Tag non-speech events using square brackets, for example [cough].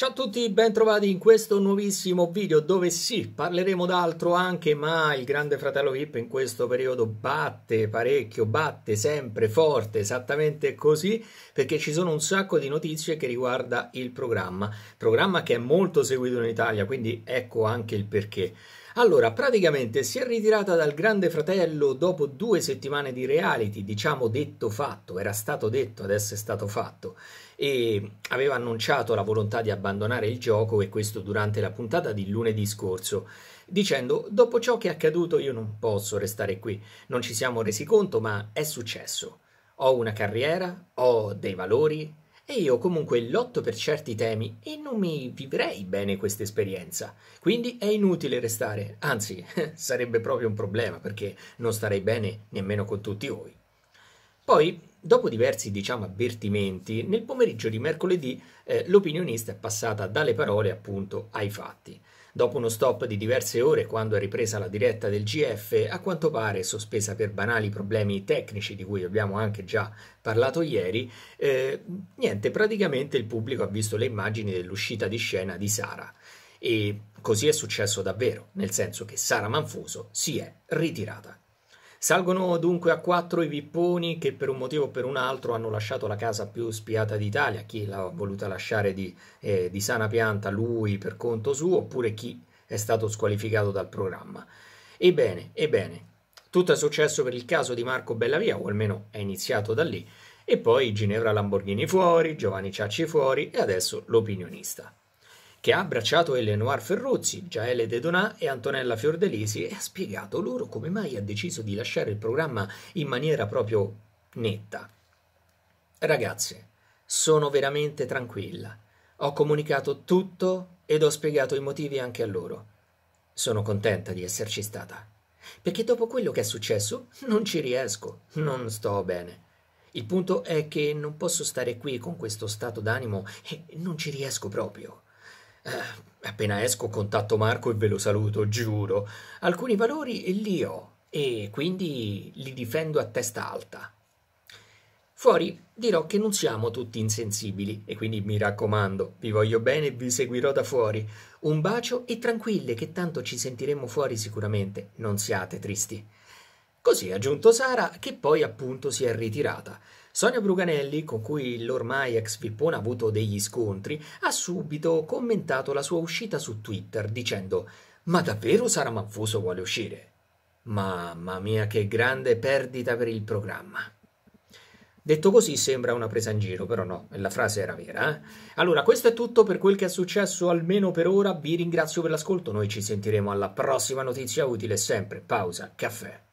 Ciao a tutti, bentrovati in questo nuovissimo video dove sì, parleremo d'altro anche, ma il grande fratello VIP in questo periodo batte parecchio, batte sempre forte, esattamente così, perché ci sono un sacco di notizie che riguarda il programma, programma che è molto seguito in Italia, quindi ecco anche il perché. Allora, praticamente si è ritirata dal Grande Fratello dopo due settimane di reality, diciamo detto fatto, era stato detto, adesso è stato fatto, e aveva annunciato la volontà di abbandonare il gioco, e questo durante la puntata di lunedì scorso, dicendo dopo ciò che è accaduto io non posso restare qui, non ci siamo resi conto, ma è successo. Ho una carriera, ho dei valori, e io comunque lotto per certi temi e non mi vivrei bene questa esperienza. Quindi è inutile restare, anzi [laughs] sarebbe proprio un problema perché non starei bene nemmeno con tutti voi. Poi, dopo diversi diciamo avvertimenti, nel pomeriggio di mercoledì eh, l'opinionista è passata dalle parole appunto ai fatti. Dopo uno stop di diverse ore, quando è ripresa la diretta del GF, a quanto pare sospesa per banali problemi tecnici di cui abbiamo anche già parlato ieri, eh, niente, praticamente il pubblico ha visto le immagini dell'uscita di scena di Sara. E così è successo davvero, nel senso che Sara Manfuso si è ritirata. Salgono dunque a quattro i vipponi che per un motivo o per un altro hanno lasciato la casa più spiata d'Italia, chi l'ha voluta lasciare di, eh, di sana pianta lui per conto suo, oppure chi è stato squalificato dal programma. Ebbene, ebbene, tutto è successo per il caso di Marco Bellavia, o almeno è iniziato da lì, e poi Ginevra Lamborghini fuori, Giovanni Ciacci fuori e adesso l'opinionista che ha abbracciato Eleonore Ferruzzi, Giaele De Donà e Antonella Fiordelisi e ha spiegato loro come mai ha deciso di lasciare il programma in maniera proprio netta. Ragazze, sono veramente tranquilla. Ho comunicato tutto ed ho spiegato i motivi anche a loro. Sono contenta di esserci stata. Perché dopo quello che è successo non ci riesco, non sto bene. Il punto è che non posso stare qui con questo stato d'animo e non ci riesco proprio. Eh, appena esco contatto Marco e ve lo saluto, giuro. Alcuni valori li ho e quindi li difendo a testa alta. Fuori dirò che non siamo tutti insensibili e quindi mi raccomando, vi voglio bene e vi seguirò da fuori. Un bacio e tranquille che tanto ci sentiremo fuori sicuramente, non siate tristi. Così ha aggiunto Sara che poi appunto si è ritirata. Sonia Bruganelli, con cui l'ormai ex Pippone ha avuto degli scontri, ha subito commentato la sua uscita su Twitter dicendo Ma davvero Sara Manfuso vuole uscire? Mamma mia che grande perdita per il programma. Detto così sembra una presa in giro, però no, la frase era vera. Eh? Allora, questo è tutto per quel che è successo, almeno per ora. Vi ringrazio per l'ascolto, noi ci sentiremo alla prossima notizia utile, sempre pausa, caffè.